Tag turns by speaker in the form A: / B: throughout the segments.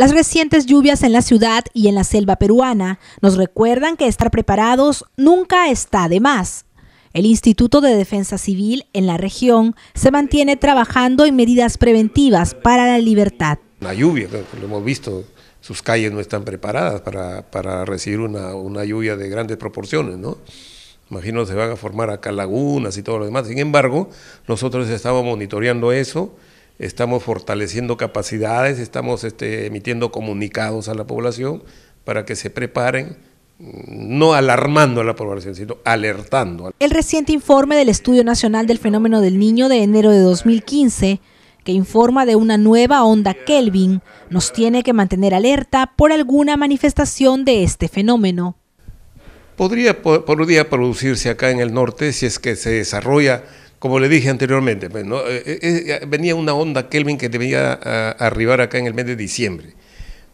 A: Las recientes lluvias en la ciudad y en la selva peruana nos recuerdan que estar preparados nunca está de más. El Instituto de Defensa Civil en la región se mantiene trabajando en medidas preventivas para la libertad.
B: La lluvia, lo hemos visto, sus calles no están preparadas para, para recibir una, una, lluvia de grandes proporciones, ¿no? Imagino se van a formar acá lagunas y todo lo demás. Sin embargo, nosotros estamos monitoreando eso estamos fortaleciendo capacidades, estamos este, emitiendo comunicados a la población para que se preparen mm, no alarmando a la población, sino alertando. El
A: reciente informe del Estudio Nacional del Fenómeno del Niño de enero de 2015, que informa de una nueva onda Kelvin, nos tiene que mantener alerta por alguna manifestación de este fenómeno.
B: podría producirse acá en el norte si es que se desarrolla como le dije anteriormente, pues, eh, eh, eh, venía una onda Kelvin que debía arribar acá en el mes de diciembre.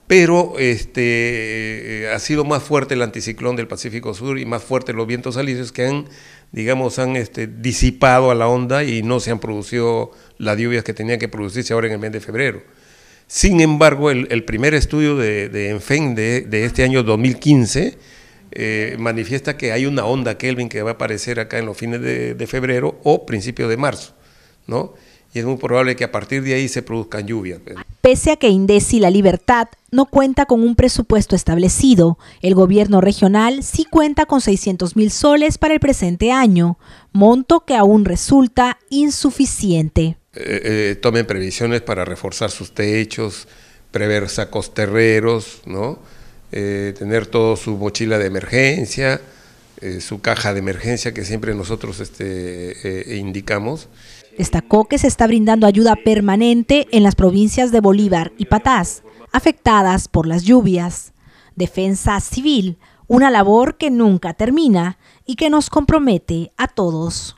B: Pero este, ha sido más fuerte el anticiclón del Pacífico Sur y más fuertes los vientos alisios que han, digamos, han este, disipado a la onda y no se han producido las lluvias que tenían que producirse ahora en el mes de febrero. Sin embargo, el, primer estudio de, de ENFEN de, de este año 2015 eh, manifiesta que hay una onda Kelvin que va a aparecer acá en los fines de, febrero o principios de marzo, ¿no? y es muy probable que a partir de ahí se produzcan lluvias. Pues,
A: Pese a que INDECI La Libertad no cuenta con un presupuesto establecido, el gobierno regional sí cuenta con 600 mil soles para el presente año, monto que aún resulta insuficiente.
B: Eh, eh, tomen previsiones para reforzar sus techos, prever sacos terreros, ¿no? Eh, tener todo su mochila de emergencia, eh, su caja de emergencia que siempre nosotros este, eh, indicamos.
A: Destacó que se está brindando ayuda permanente en las provincias de Bolívar y Patás, afectadas por las lluvias. Defensa civil, una labor que nunca termina y que nos compromete a todos.